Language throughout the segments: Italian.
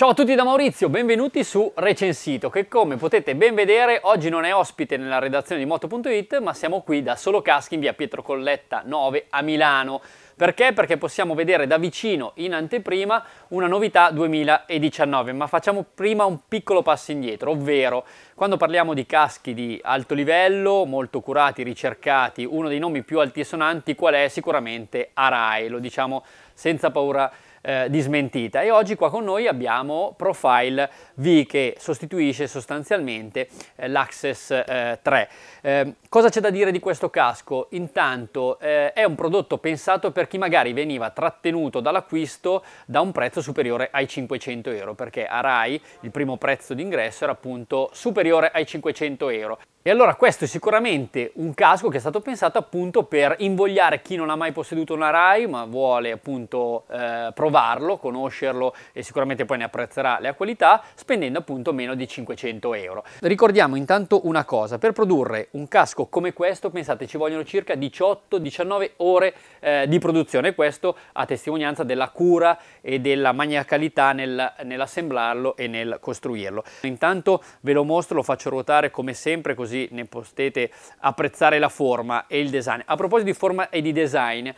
Ciao a tutti da Maurizio, benvenuti su Recensito che come potete ben vedere oggi non è ospite nella redazione di Moto.it ma siamo qui da Solo Caschi in via Pietro Colletta 9 a Milano. Perché? Perché possiamo vedere da vicino in anteprima una novità 2019, ma facciamo prima un piccolo passo indietro, ovvero quando parliamo di caschi di alto livello, molto curati, ricercati, uno dei nomi più altisonanti qual è sicuramente Arai, lo diciamo senza paura di eh, di smentita. E oggi qua con noi abbiamo Profile V che sostituisce sostanzialmente eh, l'Access eh, 3. Ehm, cosa c'è da dire di questo casco? Intanto eh, è un prodotto pensato per chi magari veniva trattenuto dall'acquisto da un prezzo superiore ai 500 euro, perché a RAI il primo prezzo d'ingresso era appunto superiore ai 500 euro. E allora questo è sicuramente un casco che è stato pensato appunto per invogliare chi non ha mai posseduto una RAI ma vuole appunto eh, provare provarlo, conoscerlo e sicuramente poi ne apprezzerà la qualità spendendo appunto meno di 500 euro. Ricordiamo intanto una cosa, per produrre un casco come questo pensate ci vogliono circa 18-19 ore eh, di produzione, questo a testimonianza della cura e della maniacalità nel, nell'assemblarlo e nel costruirlo. Intanto ve lo mostro, lo faccio ruotare come sempre così ne potete apprezzare la forma e il design. A proposito di forma e di design,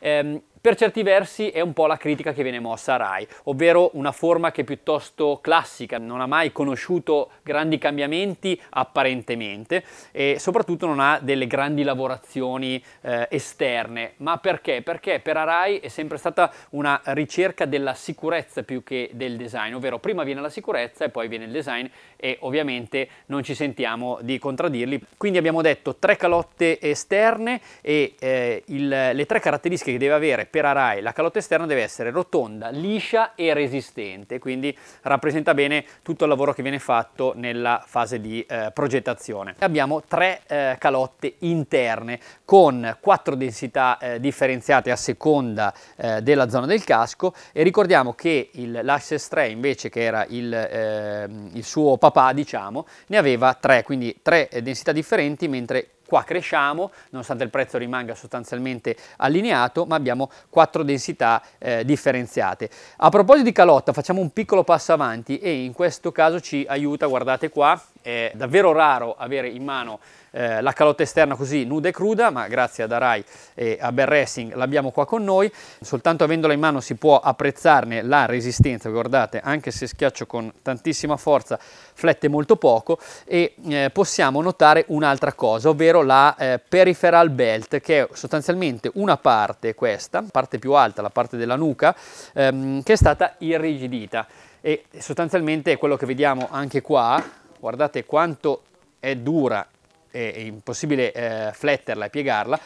ehm, per certi versi è un po' la critica che viene mossa a Rai, ovvero una forma che è piuttosto classica, non ha mai conosciuto grandi cambiamenti apparentemente e soprattutto non ha delle grandi lavorazioni eh, esterne. Ma perché? Perché per Rai è sempre stata una ricerca della sicurezza più che del design, ovvero prima viene la sicurezza e poi viene il design e ovviamente non ci sentiamo di contraddirli. Quindi abbiamo detto tre calotte esterne e eh, il, le tre caratteristiche che deve avere per Arai la calotta esterna deve essere rotonda, liscia e resistente, quindi rappresenta bene tutto il lavoro che viene fatto nella fase di eh, progettazione. Abbiamo tre eh, calotte interne con quattro densità eh, differenziate a seconda eh, della zona del casco e ricordiamo che il l'Axis 3 invece che era il, ehm, il suo papà diciamo ne aveva tre, quindi tre eh, densità differenti mentre Qua cresciamo, nonostante il prezzo rimanga sostanzialmente allineato, ma abbiamo quattro densità eh, differenziate. A proposito di calotta, facciamo un piccolo passo avanti e in questo caso ci aiuta, guardate qua, è davvero raro avere in mano eh, la calotta esterna così nuda e cruda, ma grazie ad Arai e a Bell Racing l'abbiamo qua con noi, soltanto avendola in mano si può apprezzarne la resistenza, guardate, anche se schiaccio con tantissima forza flette molto poco e eh, possiamo notare un'altra cosa, ovvero la eh, peripheral belt che è sostanzialmente una parte questa, parte più alta, la parte della nuca, ehm, che è stata irrigidita e sostanzialmente è quello che vediamo anche qua, guardate quanto è dura, è, impossibile eh, fletterla e piegarla,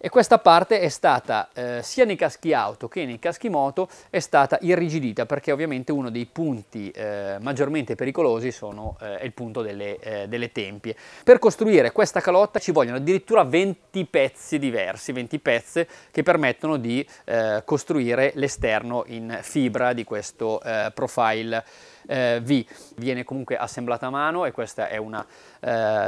e questa parte è stata eh, sia nei caschi auto che nei caschi moto è stata irrigidita perché ovviamente uno dei punti eh, maggiormente pericolosi sono, eh, il punto delle, eh, delle, tempie. Per costruire questa calotta ci vogliono addirittura 20 pezzi diversi, 20 pezzi che permettono di eh, costruire l'esterno in fibra di questo eh, profile V. Viene comunque assemblata a mano e questa è una,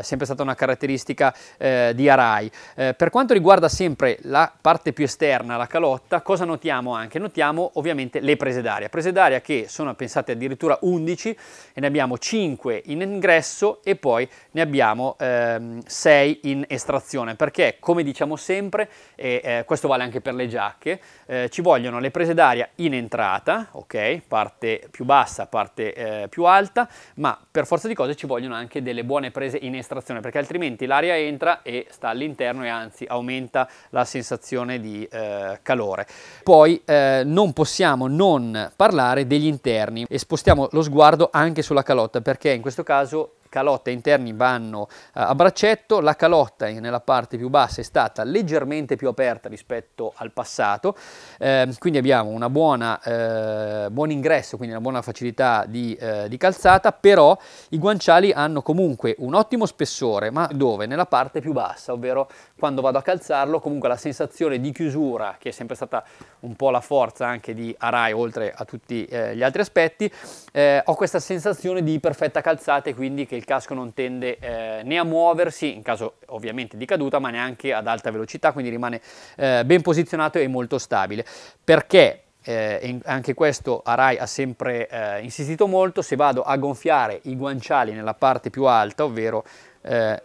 sempre stata una caratteristica di Arai. per quanto riguarda sempre la parte più esterna, la calotta, cosa notiamo anche? Notiamo ovviamente le prese d'aria, prese d'aria che sono pensate addirittura 11 e ne abbiamo 5 in ingresso e poi ne abbiamo ehm, 6 in estrazione perché come diciamo sempre, e eh, questo vale anche per le giacche, eh, ci vogliono le prese d'aria in entrata, ok, parte più bassa, parte eh, più alta, ma per forza di cose ci vogliono anche delle buone prese in estrazione perché altrimenti l'aria entra e sta all'interno e anzi aumenta la sensazione di eh, calore. Poi eh, non possiamo non parlare degli interni e spostiamo lo sguardo anche sulla calotta perché in questo caso calotte interni vanno eh, a braccetto, la calotta nella parte più bassa è stata leggermente più aperta rispetto al passato, eh, quindi abbiamo un eh, buon ingresso, quindi una buona facilità di, eh, di, calzata, però i guanciali hanno comunque un ottimo spessore, ma dove? Nella parte più bassa, ovvero quando vado a calzarlo comunque la sensazione di chiusura, che è sempre stata un po' la forza anche di Arai oltre a tutti eh, gli altri aspetti, eh, ho questa sensazione di perfetta calzata e quindi che il casco non tende eh, né a muoversi, in caso ovviamente di caduta, ma neanche ad alta velocità, quindi rimane eh, ben posizionato e molto stabile. Perché? Eh, anche questo Arai ha sempre eh, insistito molto, se vado a gonfiare i guanciali nella parte più alta, ovvero eh,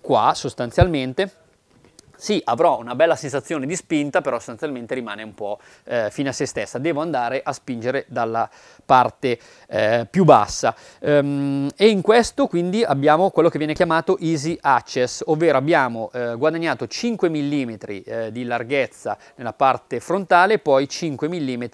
qua sostanzialmente, sì, avrò una bella sensazione di spinta, però sostanzialmente rimane un po' eh, fine a se stessa. Devo andare a spingere dalla parte eh, più bassa. Ehm, e in questo quindi abbiamo quello che viene chiamato easy access, ovvero abbiamo eh, guadagnato 5 mm eh, di larghezza nella parte frontale e poi 5 mm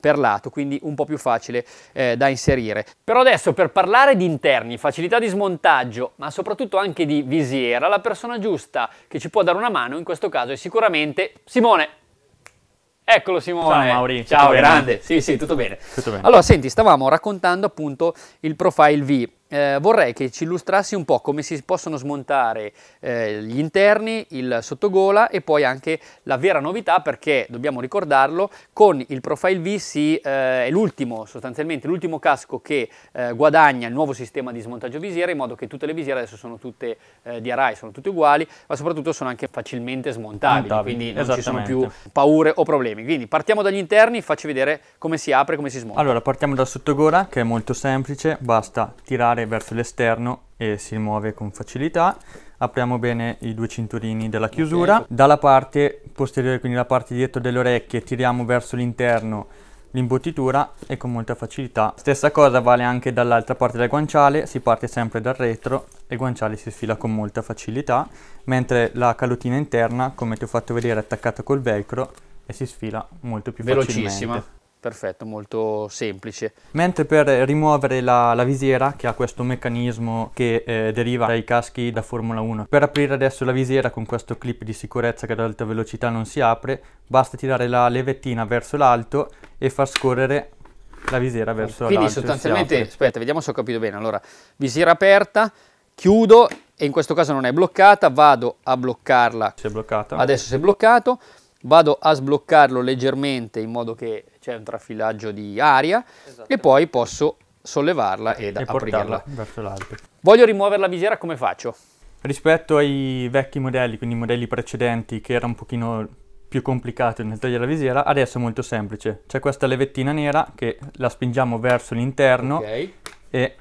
per lato, quindi un po' più facile eh, da inserire. Però adesso per parlare di interni, facilità di smontaggio, ma soprattutto anche di visiera, la persona giusta che ci può dare una mano in questo caso è sicuramente Simone. Eccolo Simone. Ciao Mauri. Ciao, grande. Sì, sì, tutto bene. tutto bene. Allora, senti, stavamo raccontando appunto il profile V eh, vorrei che ci illustrassi un po' come si possono smontare eh, gli interni, il sottogola e poi anche la vera novità perché dobbiamo ricordarlo con il Profile V si, eh, è l'ultimo sostanzialmente l'ultimo casco che eh, guadagna il nuovo sistema di smontaggio visiera in modo che tutte le visiere adesso sono tutte eh, di Arai, sono tutte uguali ma soprattutto sono anche facilmente smontabili Montabili, quindi non ci sono più paure o problemi quindi partiamo dagli interni facci vedere come si apre e come si smonta allora partiamo dal sottogola che è molto semplice basta tirare andare verso l'esterno e si muove con facilità. Apriamo bene i due cinturini della chiusura. Dalla parte posteriore, quindi la parte dietro delle orecchie, tiriamo verso l'interno l'imbottitura e con molta facilità. Stessa cosa vale anche dall'altra parte del guanciale, si parte sempre dal retro e il guanciale si sfila con molta facilità, mentre la calotina interna, come ti ho fatto vedere, è attaccata col velcro e si sfila molto più Velocissima. facilmente. Perfetto, molto semplice. Mentre per rimuovere la, la visiera, che ha questo meccanismo che eh, deriva dai caschi da Formula 1, per aprire adesso la visiera con questo clip di sicurezza che ad alta velocità non si apre, basta tirare la levettina verso l'alto e far scorrere la visiera verso l'alto. Quindi sostanzialmente, aspetta, vediamo se ho capito bene. Allora, visiera aperta, chiudo e in questo caso non è bloccata, vado a bloccarla. Si è bloccata. Adesso si è bloccato. Vado a sbloccarlo leggermente in modo che c'è un trafilaggio di aria esatto. e poi posso sollevarla ed e aprirla. verso l'alto. Voglio rimuovere la visiera, come faccio? Rispetto ai vecchi modelli, quindi i modelli precedenti, che era un pochino più complicato nel tagliare la visiera, adesso è molto semplice. C'è questa levettina nera che la spingiamo verso l'interno okay. e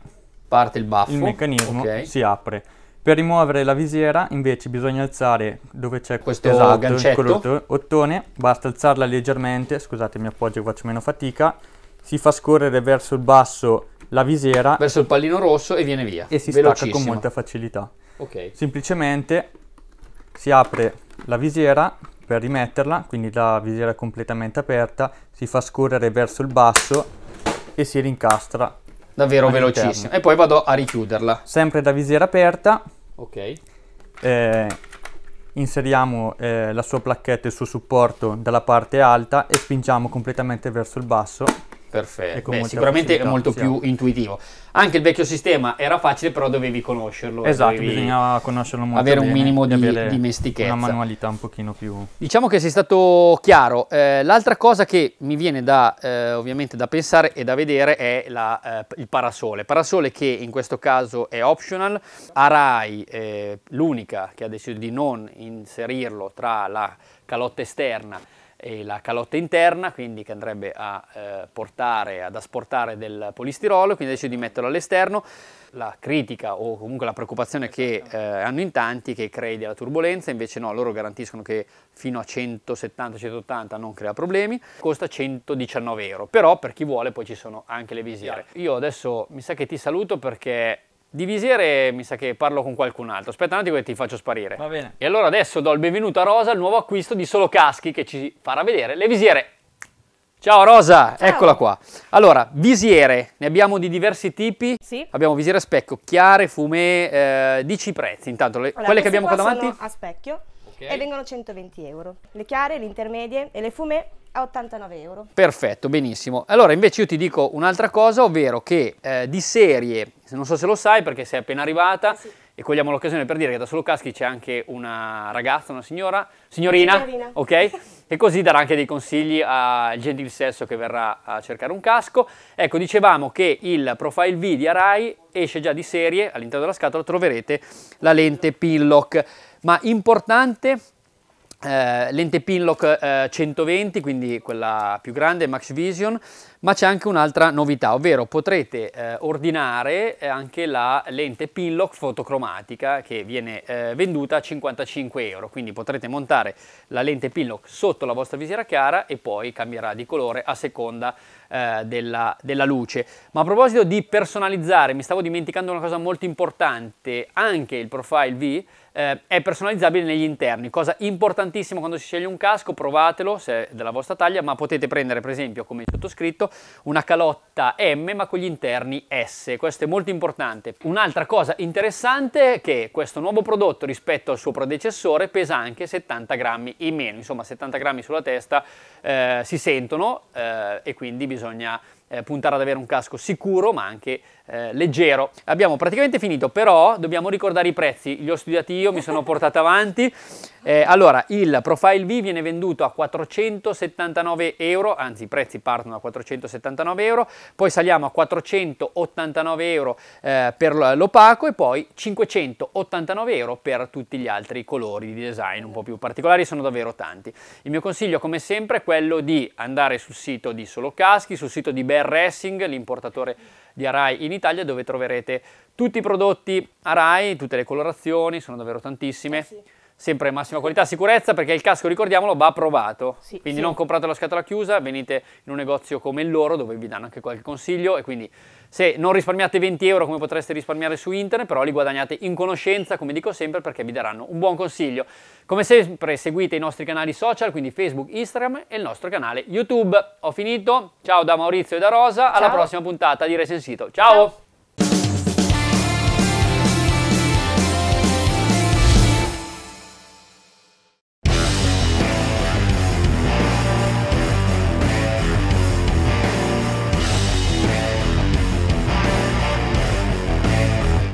parte il baffo. Il meccanismo okay. si apre. Per rimuovere la visiera invece bisogna alzare dove c'è questo, questo esatto, gancetto. ottone, basta alzarla leggermente, scusate mi appoggio e faccio meno fatica, si fa scorrere verso il basso la visiera. Verso il pallino rosso e viene via. E si stacca con molta facilità. Okay. Semplicemente si apre la visiera per rimetterla, quindi la visiera è completamente aperta, si fa scorrere verso il basso e si rincastra davvero velocissimo. E poi vado a richiuderla. Sempre da visiera aperta, Ok. Eh, inseriamo eh, la sua placchetta e il suo supporto dalla parte alta e spingiamo completamente verso il basso Perfetto, ecco, Beh, sicuramente è molto sì. più intuitivo. Anche il vecchio sistema era facile, però dovevi conoscerlo. Esatto, dovevi bisognava conoscerlo molto avere bene. Avere un minimo di dimestichezza. Una manualità un pochino più... Diciamo che sei stato chiaro. Eh, l'altra cosa che mi viene da, eh, ovviamente da pensare e da vedere è la, eh, il parasole. Parasole che in questo caso è optional. Arai, eh, l'unica che ha deciso di non inserirlo tra la calotta esterna e la calotta interna, quindi che andrebbe a eh, portare, ad asportare del polistirolo, quindi decido di metterlo all'esterno. La critica o comunque la preoccupazione che esatto. eh, hanno in tanti che crei della turbolenza, invece no, loro garantiscono che fino a 170-180 non crea problemi, costa 119 euro, però per chi vuole poi ci sono anche le visiere. Io adesso mi sa che ti saluto perché di visiere mi sa che parlo con qualcun altro. Aspetta un attimo che ti faccio sparire. Va bene. E allora adesso do il benvenuto a Rosa al nuovo acquisto di Solo Caschi che ci farà vedere le visiere. Ciao Rosa, Ciao. eccola qua. Allora, visiere, ne abbiamo di diversi tipi. Sì. Abbiamo visiere a specchio, chiare, fumé, eh, dici i prezzi intanto, le, allora, quelle che abbiamo qua davanti. Sono a specchio okay. e vengono 120 euro. Le chiare, le intermedie e le fumée a 89 euro. Perfetto, benissimo. Allora invece io ti dico un'altra cosa, ovvero che eh, di serie, non so se lo sai perché sei appena arrivata, sì. e cogliamo l'occasione per dire che da Solo Caschi c'è anche una ragazza, una signora, signorina, signorina. ok? e così darà anche dei consigli al gentil sesso che verrà a cercare un casco. Ecco, dicevamo che il profile V di Arai esce già di serie, all'interno della scatola troverete la lente Pillock ma importante eh, lente Pinlock eh, 120, quindi quella più grande, Max Vision, ma c'è anche un'altra novità, ovvero potrete eh, ordinare eh, anche la lente Pinlock fotocromatica che viene eh, venduta a 55 euro, quindi potrete montare la lente Pinlock sotto la vostra visiera chiara e poi cambierà di colore a seconda eh, della, della luce. Ma a proposito di personalizzare, mi stavo dimenticando una cosa molto importante, anche il profile V eh, è personalizzabile negli interni, cosa importantissima quando si sceglie un casco, provatelo se è della vostra taglia, ma potete prendere per esempio come il sottoscritto una calotta M ma con gli interni S, questo è molto importante. Un'altra cosa interessante è che questo nuovo prodotto rispetto al suo predecessore pesa anche 70 grammi in meno, insomma 70 grammi sulla testa eh, si sentono eh, e quindi bisogna eh, puntare ad avere un casco sicuro ma anche eh, leggero. Abbiamo praticamente finito, però dobbiamo ricordare i prezzi, li ho studiati io, mi sono portato avanti. Eh, allora, il Profile V viene venduto a 479 euro, anzi i prezzi partono da 479 euro, poi saliamo a 489 euro eh, per l'opaco e poi 589 euro per tutti gli altri colori di design un po' più particolari, sono davvero tanti. Il mio consiglio come sempre è quello di andare sul sito di Solo Caschi, sul sito di Bear Racing, l'importatore di Arai in Italia dove troverete tutti i prodotti Arai, tutte le colorazioni, sono davvero tantissime. Eh sì sempre massima qualità, e sicurezza, perché il casco, ricordiamolo, va provato. Sì, quindi sì. non comprate la scatola chiusa, venite in un negozio come il loro dove vi danno anche qualche consiglio e quindi se non risparmiate 20 euro come potreste risparmiare su internet, però li guadagnate in conoscenza, come dico sempre, perché vi daranno un buon consiglio. Come sempre seguite i nostri canali social, quindi Facebook, Instagram e il nostro canale YouTube. Ho finito, ciao da Maurizio e da Rosa, alla prossima puntata di Recensito. ciao. ciao.